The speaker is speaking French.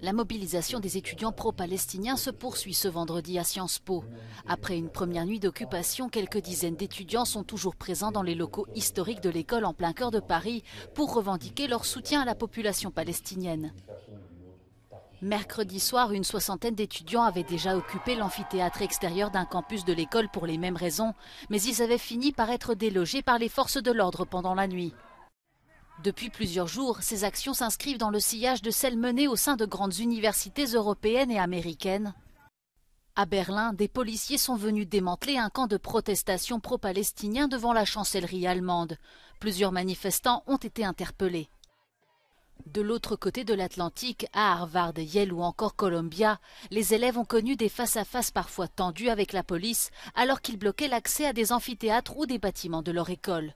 La mobilisation des étudiants pro-palestiniens se poursuit ce vendredi à Sciences Po. Après une première nuit d'occupation, quelques dizaines d'étudiants sont toujours présents dans les locaux historiques de l'école en plein cœur de Paris pour revendiquer leur soutien à la population palestinienne. Mercredi soir, une soixantaine d'étudiants avaient déjà occupé l'amphithéâtre extérieur d'un campus de l'école pour les mêmes raisons, mais ils avaient fini par être délogés par les forces de l'ordre pendant la nuit. Depuis plusieurs jours, ces actions s'inscrivent dans le sillage de celles menées au sein de grandes universités européennes et américaines. À Berlin, des policiers sont venus démanteler un camp de protestation pro-palestinien devant la chancellerie allemande. Plusieurs manifestants ont été interpellés. De l'autre côté de l'Atlantique, à Harvard, Yale ou encore Columbia, les élèves ont connu des face-à-face -face parfois tendus avec la police alors qu'ils bloquaient l'accès à des amphithéâtres ou des bâtiments de leur école.